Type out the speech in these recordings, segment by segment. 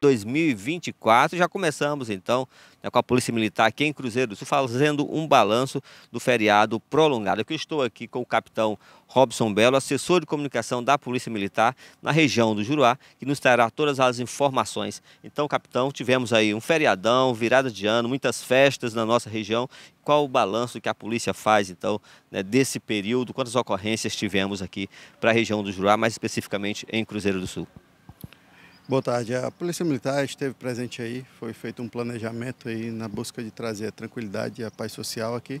2024. Já começamos então né, com a Polícia Militar aqui em Cruzeiro do Sul, fazendo um balanço do feriado prolongado. Eu estou aqui com o capitão Robson Belo, assessor de comunicação da Polícia Militar na região do Juruá, que nos trará todas as informações. Então, capitão, tivemos aí um feriadão, virada de ano, muitas festas na nossa região. Qual o balanço que a polícia faz, então, né, desse período? Quantas ocorrências tivemos aqui para a região do Juruá, mais especificamente em Cruzeiro do Sul? Boa tarde. A Polícia Militar esteve presente aí, foi feito um planejamento aí na busca de trazer a tranquilidade e a paz social aqui.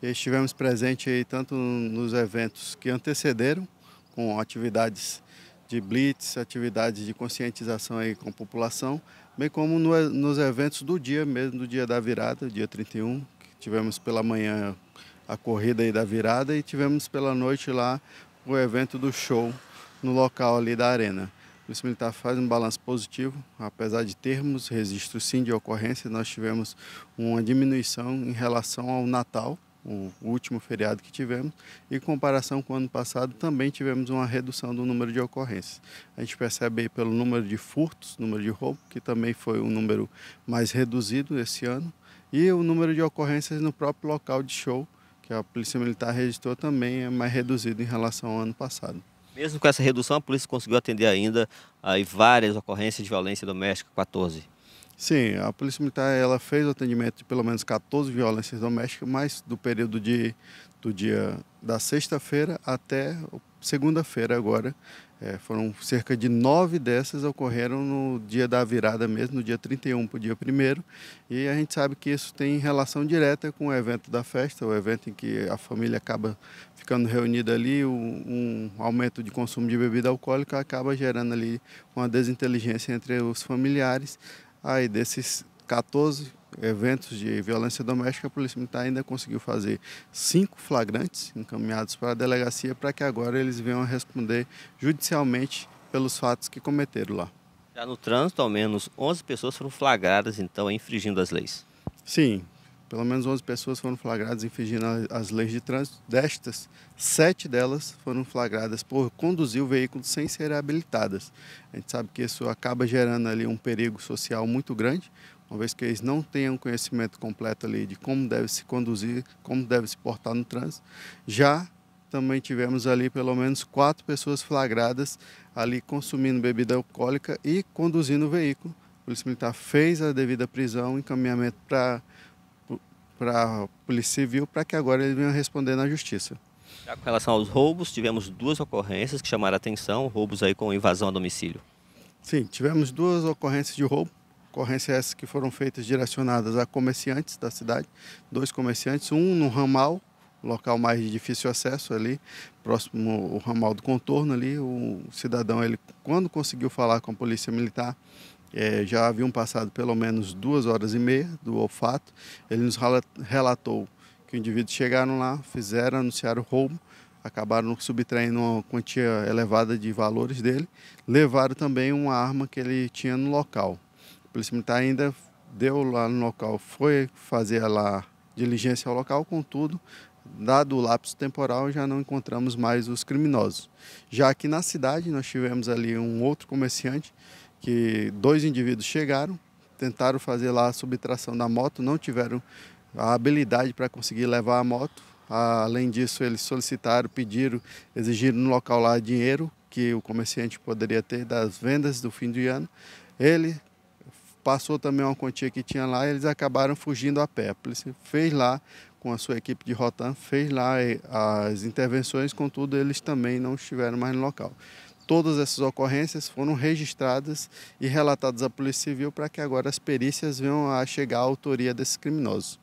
E estivemos presentes aí tanto nos eventos que antecederam, com atividades de blitz, atividades de conscientização aí com a população, bem como no, nos eventos do dia mesmo, do dia da virada, dia 31, que tivemos pela manhã a corrida aí da virada e tivemos pela noite lá o evento do show no local ali da arena. Polícia Militar faz um balanço positivo, apesar de termos registro sim de ocorrência, nós tivemos uma diminuição em relação ao Natal, o último feriado que tivemos, e em comparação com o ano passado também tivemos uma redução do número de ocorrências. A gente percebe aí pelo número de furtos, número de roubo, que também foi um número mais reduzido esse ano, e o número de ocorrências no próprio local de show, que a Polícia Militar registrou também é mais reduzido em relação ao ano passado. Mesmo com essa redução, a polícia conseguiu atender ainda aí várias ocorrências de violência doméstica, 14. Sim, a Polícia Militar ela fez o atendimento de pelo menos 14 violências domésticas, mas do período de, do dia da sexta-feira até o segunda-feira agora. É, foram cerca de nove dessas ocorreram no dia da virada mesmo, no dia 31 para o dia 1 e a gente sabe que isso tem relação direta com o evento da festa, o evento em que a família acaba ficando reunida ali, um, um aumento de consumo de bebida alcoólica acaba gerando ali uma desinteligência entre os familiares. Aí desses 14 eventos de violência doméstica, a Polícia Militar ainda conseguiu fazer cinco flagrantes encaminhados para a delegacia para que agora eles venham a responder judicialmente pelos fatos que cometeram lá. Já no trânsito, ao menos 11 pessoas foram flagradas, então, infringindo as leis. Sim, pelo menos 11 pessoas foram flagradas infringindo as leis de trânsito. Destas, sete delas foram flagradas por conduzir o veículo sem serem habilitadas. A gente sabe que isso acaba gerando ali um perigo social muito grande, uma vez que eles não tenham conhecimento completo ali de como deve se conduzir, como deve se portar no trânsito. Já também tivemos ali pelo menos quatro pessoas flagradas ali consumindo bebida alcoólica e conduzindo o veículo. A Polícia Militar fez a devida prisão, encaminhamento para para a Polícia Civil, para que agora eles venham responder na Justiça. Já com relação aos roubos, tivemos duas ocorrências que chamaram a atenção, roubos aí com invasão a domicílio. Sim, tivemos duas ocorrências de roubo ocorrência é essa que foram feitas direcionadas a comerciantes da cidade, dois comerciantes, um no ramal, local mais de difícil acesso ali, próximo ao ramal do contorno ali, o cidadão, ele quando conseguiu falar com a polícia militar, é, já haviam passado pelo menos duas horas e meia do olfato, ele nos relatou que os indivíduos chegaram lá, fizeram, anunciaram o roubo, acabaram subtraindo uma quantia elevada de valores dele, levaram também uma arma que ele tinha no local. Polícia Militar ainda deu lá no local, foi fazer lá diligência ao local, contudo, dado o lapso temporal, já não encontramos mais os criminosos. Já aqui na cidade, nós tivemos ali um outro comerciante, que dois indivíduos chegaram, tentaram fazer lá a subtração da moto, não tiveram a habilidade para conseguir levar a moto. Além disso, eles solicitaram, pediram, exigiram no local lá dinheiro que o comerciante poderia ter das vendas do fim de ano. Ele passou também uma quantia que tinha lá e eles acabaram fugindo a pé. A polícia fez lá, com a sua equipe de Rotan, fez lá eh, as intervenções, contudo eles também não estiveram mais no local. Todas essas ocorrências foram registradas e relatadas à Polícia Civil para que agora as perícias venham a chegar à autoria desses criminosos.